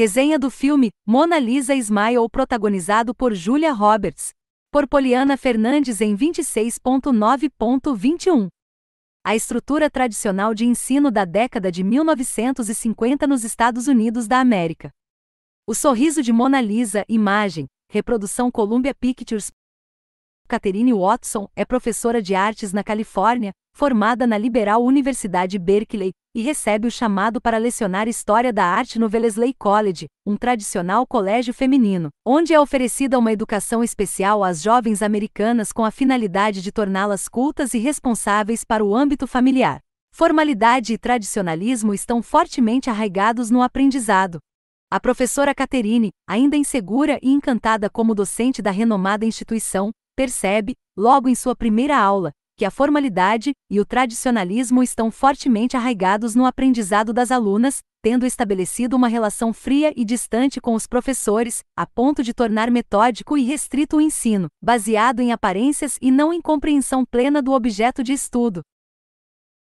Resenha do filme Mona Lisa Smile, protagonizado por Julia Roberts, por Poliana Fernandes em 26.9.21. A estrutura tradicional de ensino da década de 1950 nos Estados Unidos da América. O sorriso de Mona Lisa, imagem, reprodução Columbia Pictures. Catherine Watson é professora de artes na Califórnia, formada na liberal Universidade Berkeley, e recebe o chamado para lecionar História da Arte no Wellesley College, um tradicional colégio feminino, onde é oferecida uma educação especial às jovens americanas com a finalidade de torná-las cultas e responsáveis para o âmbito familiar. Formalidade e tradicionalismo estão fortemente arraigados no aprendizado. A professora Caterine, ainda insegura e encantada como docente da renomada instituição, percebe, logo em sua primeira aula, que a formalidade e o tradicionalismo estão fortemente arraigados no aprendizado das alunas, tendo estabelecido uma relação fria e distante com os professores, a ponto de tornar metódico e restrito o ensino, baseado em aparências e não em compreensão plena do objeto de estudo.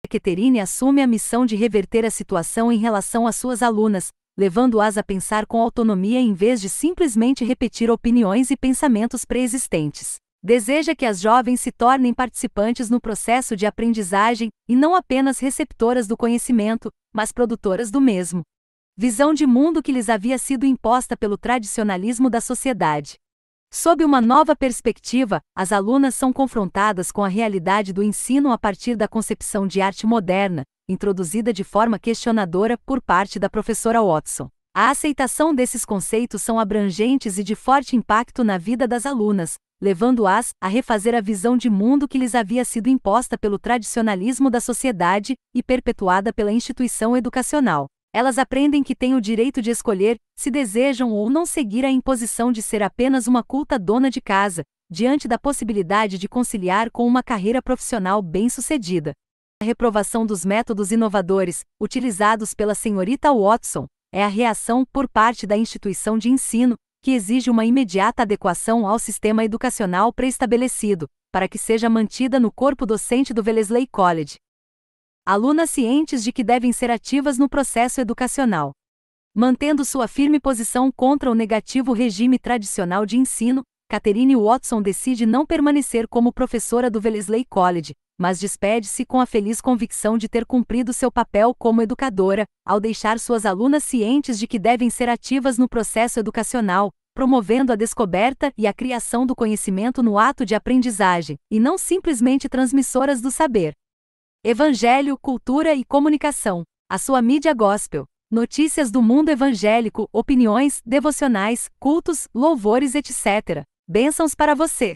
Keterine assume a missão de reverter a situação em relação às suas alunas, levando-as a pensar com autonomia em vez de simplesmente repetir opiniões e pensamentos pré-existentes. Deseja que as jovens se tornem participantes no processo de aprendizagem e não apenas receptoras do conhecimento, mas produtoras do mesmo. Visão de mundo que lhes havia sido imposta pelo tradicionalismo da sociedade. Sob uma nova perspectiva, as alunas são confrontadas com a realidade do ensino a partir da concepção de arte moderna, introduzida de forma questionadora por parte da professora Watson. A aceitação desses conceitos são abrangentes e de forte impacto na vida das alunas, levando-as a refazer a visão de mundo que lhes havia sido imposta pelo tradicionalismo da sociedade e perpetuada pela instituição educacional. Elas aprendem que têm o direito de escolher se desejam ou não seguir a imposição de ser apenas uma culta dona de casa, diante da possibilidade de conciliar com uma carreira profissional bem-sucedida. A reprovação dos métodos inovadores utilizados pela senhorita Watson é a reação por parte da instituição de ensino que exige uma imediata adequação ao sistema educacional pré-estabelecido, para que seja mantida no corpo docente do Wellesley College. Alunas cientes de que devem ser ativas no processo educacional. Mantendo sua firme posição contra o negativo regime tradicional de ensino, Catherine Watson decide não permanecer como professora do Wellesley College, mas despede-se com a feliz convicção de ter cumprido seu papel como educadora, ao deixar suas alunas cientes de que devem ser ativas no processo educacional, promovendo a descoberta e a criação do conhecimento no ato de aprendizagem, e não simplesmente transmissoras do saber. Evangelho, cultura e comunicação. A sua mídia gospel. Notícias do mundo evangélico, opiniões, devocionais, cultos, louvores, etc. Bênçãos para você!